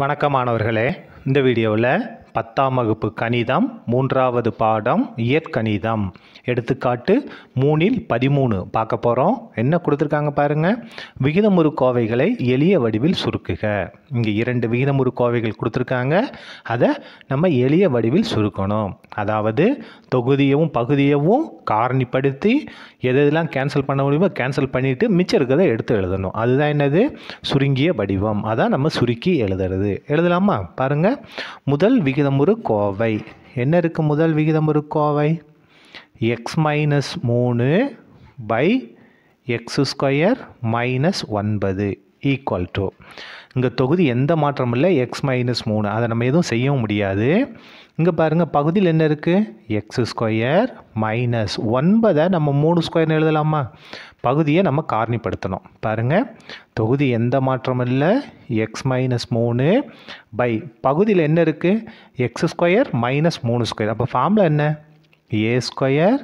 வணக்கம் மாணவர்களே இந்த வீடியோவில் பத்தாம் வகுப்பு கணிதம் மூன்றாவது பாடம் இயற்கணிதம் எடுத்துக்காட்டு மூணில் பதிமூணு பார்க்க போகிறோம் என்ன கொடுத்துருக்காங்க பாருங்கள் விகிதமுறு கோவைகளை எளிய வடிவில் சுருக்குக இங்கே இரண்டு விகிதமுறு கோவைகள் கொடுத்துருக்காங்க அதை நம்ம எளிய வடிவில் சுருக்கணும் அதாவது தொகுதியவும் பகுதியவும் காரணிப்படுத்தி எதெல்லாம் கேன்சல் பண்ண முடியுமோ கேன்சல் பண்ணிவிட்டு மிச்சம் இருக்கிறத எடுத்து எழுதணும் அதுதான் என்னது சுருங்கிய வடிவம் அதான் நம்ம சுருக்கி எழுதுறது எழுதலாமா பாருங்கள் முதல் விகிதம் ஒரு கோவை என்ன இருக்குது முதல் விகிதம் ஒரு கோவை எக்ஸ் மைனஸ் மூணு பை எக்ஸ் ஸ்கொயர் மைனஸ் ஒன்பது ஈக்குவல் டு இங்கே தொகுதி எந்த மாற்றமும் இல்லை எக்ஸ் மைனஸ் மூணு அதை நம்ம எதுவும் செய்யவும் முடியாது இங்கே பாருங்கள் பகுதியில் என்ன இருக்குது எக்ஸ் ஸ்கொயர் மைனஸ் ஒன்பதை நம்ம மூணு ஸ்கொயர்னு எழுதலாமா பகுதியை நம்ம காரணிப்படுத்தணும் பாருங்கள் தொகுதி எந்த மாற்றமும் இல்லை எக்ஸ் மைனஸ் மூணு பை பகுதியில் என்ன இருக்குது எக்ஸ் ஸ்கொயர் மைனஸ் மூணு ஸ்கொயர் அப்போ ஃபார்மில் என்ன a square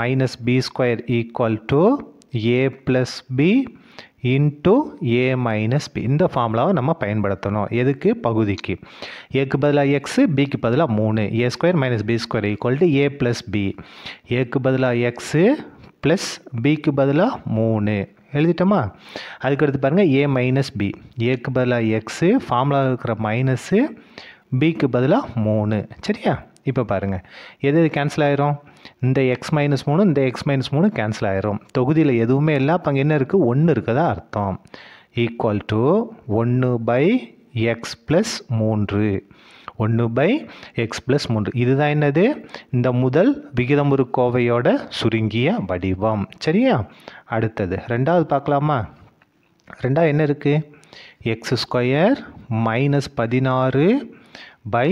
minus b square equal to a plus b into a minus b இந்த ஃபார்முலாவை நம்ம பயன்படுத்தணும் எதுக்கு பகுதிக்கு ஏக்கு பதிலாக எக்ஸு பிக்கு பதிலாக மூணு a square minus b square equal to a plus b ஏக்கு பதிலாக எக்ஸு ப்ளஸ் பிக்கு பதிலாக மூணு எழுதிட்டோமா அதுக்கடுத்து பாருங்கள் ஏ மைனஸ் பி ஏக்கு பதிலாக எக்ஸு ஃபார்முலாவில் இருக்கிற மைனஸு பிக்கு பதிலாக மூணு சரியா இப்போ பாருங்கள் எது எது கேன்சல் ஆயிரும் இந்த எக்ஸ் மைனஸ் மூணு இந்த எக்ஸ் மைனஸ் மூணு கேன்சல் ஆயிரும் தொகுதியில் எதுவுமே இல்லை அப்போ அங்கே என்ன இருக்குது ஒன்று இருக்கிறதா அர்த்தம் ஈக்குவல் டு ஒன்று பை எக்ஸ் ப்ளஸ் மூன்று ஒன்று பை எக்ஸ் ப்ளஸ் மூன்று இதுதான் என்னது இந்த முதல் விகிதமுறு கோவையோட சுருங்கிய வடிவம் சரியா அடுத்தது ரெண்டாவது பார்க்கலாமா ரெண்டாவது என்ன இருக்குது எக்ஸ் ஸ்கொயர் மைனஸ் பதினாறு பை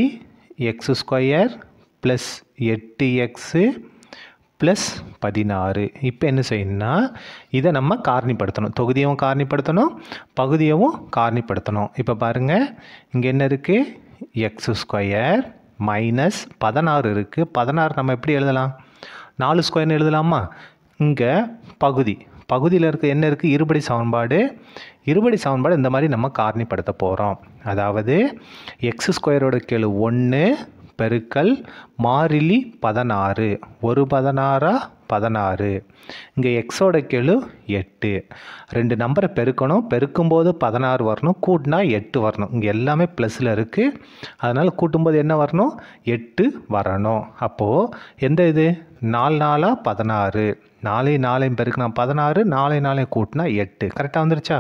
எக்ஸ் ஸ்கொயர் ப்ளஸ் எட்டு எக்ஸு ப்ளஸ் பதினாறு இப்போ என்ன செய்யணும்னா இதை நம்ம காரணிப்படுத்தணும் தொகுதியவும் காரணிப்படுத்தணும் பகுதியவும் காரணிப்படுத்தணும் இப்போ பாருங்கள் இங்கே என்ன இருக்குது எக்ஸ் ஸ்கொயர் மைனஸ் பதினாறு இருக்குது பதினாறு நம்ம எப்படி எழுதலாம் நாலு ஸ்கொயர்னு எழுதலாமா இங்கே பகுதி பகுதியில் இருக்க என்ன இருக்குது இருபடி சமன்பாடு இருபடி சமன்பாடு இந்த மாதிரி நம்ம காரணிப்படுத்த போகிறோம் அதாவது எக்ஸ் ஸ்கொயரோட கேளு ஒன்று பெருக்கல் மாறிலி பதினாறு ஒரு பதினாறா பதினாறு இங்கே எக்ஸோட கெழு எட்டு ரெண்டு நம்பரை பெருக்கணும் பெருக்கும்போது பதினாறு வரணும் கூட்டினா எட்டு வரணும் இங்கே எல்லாமே ப்ளஸில் இருக்குது அதனால் கூட்டும்போது என்ன வரணும் எட்டு வரணும் அப்போது எந்த இது நாலு நாளாக பதினாறு நாலே நாலையும் பெருக்கினா பதினாறு நாலே நாளையும் கூட்டினா எட்டு கரெக்டாக வந்துருச்சா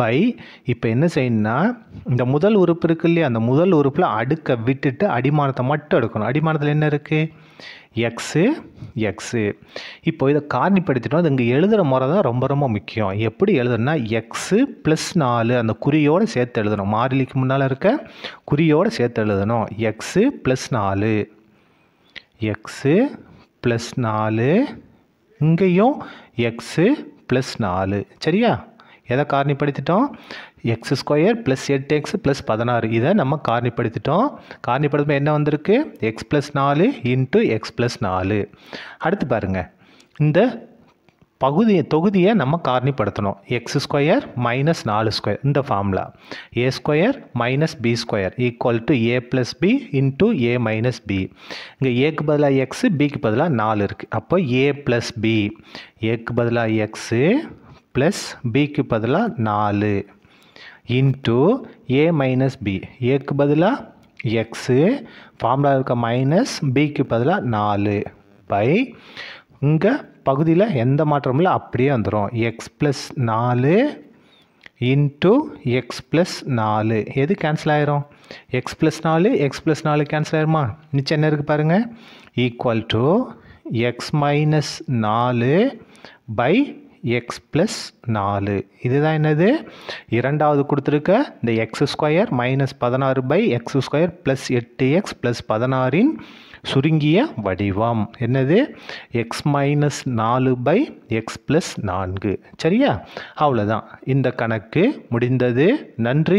பை இப்போ என்ன செய்யணும்னா இந்த முதல் உறுப்பு இருக்கு இல்லையா அந்த முதல் உறுப்பில் அடுக்க விட்டுட்டு அடிமானத்தை மட்டும் எடுக்கணும் அடிமானத்தில் என்ன இருக்குது எக்ஸு எக்ஸு இப்போ இதை காரணிப்படுத்திட்டோம் அது இங்கே எழுதுகிற முறை தான் ரொம்ப ரொம்ப முக்கியம் எப்படி எழுதுனா எக்ஸு ப்ளஸ் நாலு அந்த குறியோடு சேர்த்து எழுதணும் மாறிலிக்கு முன்னால் இருக்க குறியோடு சேர்த்து எழுதணும் எக்ஸு ப்ளஸ் நாலு எக்ஸு ப்ளஸ் நாலு இங்கேயும் எக்ஸு ப்ளஸ் நாலு சரியா எதை காரணிப்படுத்திட்டோம் எக்ஸ் ஸ்கொயர் ப்ளஸ் எட்டு எக்ஸ் ப்ளஸ் பதினாறு இதை நம்ம காரணிப்படுத்திட்டோம் காரணிப்படுத்தும் என்ன வந்திருக்கு எக்ஸ் ப்ளஸ் நாலு இன்ட்டு எக்ஸ் ப்ளஸ் நாலு அடுத்து பாருங்கள் இந்த பகுதியை தொகுதியை நம்ம காரணிப்படுத்தணும் எக்ஸ் ஸ்கொயர் மைனஸ் நாலு ஸ்கொயர் இந்த formula a square minus b square equal to a plus b into a minus b இங்கே ஏக்கு பதிலாக எக்ஸு பிக்கு பதிலாக நாலு இருக்குது அப்போ ஏ ப்ளஸ் பி ஏக்கு பதிலாக எக்ஸு ப்ளஸ் பிக்கு பதிலாக நாலு இன்ட்டு ஏ மைனஸ் பி ஏக்கு பதிலாக எக்ஸு ஃபார்முலா இருக்க மைனஸ் பிக்கு பதிலாக நாலு பை இங்கே பகுதியில் எந்த மாற்றமும் இல்லை அப்படியே வந்துடும் எக்ஸ் ப்ளஸ் நாலு இன்ட்டு எக்ஸ் ப்ளஸ் நாலு எது கேன்சல் ஆயிரும் எக்ஸ் ப்ளஸ் நாலு எக்ஸ் ப்ளஸ் நாலு கேன்சல் ஆயிருமா நிச்சயம் என்ன இருக்குது பாருங்கள் ஈக்குவல் டு எக்ஸ் மைனஸ் நாலு பை எக்ஸ் ப்ளஸ் நாலு இதுதான் என்னது இரண்டாவது கொடுத்துருக்க இந்த எக்ஸ் ஸ்கொயர் மைனஸ் பதினாறு பை எக்ஸ் ஸ்கொயர் ப்ளஸ் எட்டு எக்ஸ் ப்ளஸ் பதினாறின் சுருங்கிய வடிவம் என்னது எக்ஸ் மைனஸ் நாலு பை எக்ஸ் ப்ளஸ் நான்கு சரியா அவ்வளோதான் இந்த கணக்கு முடிந்தது நன்றி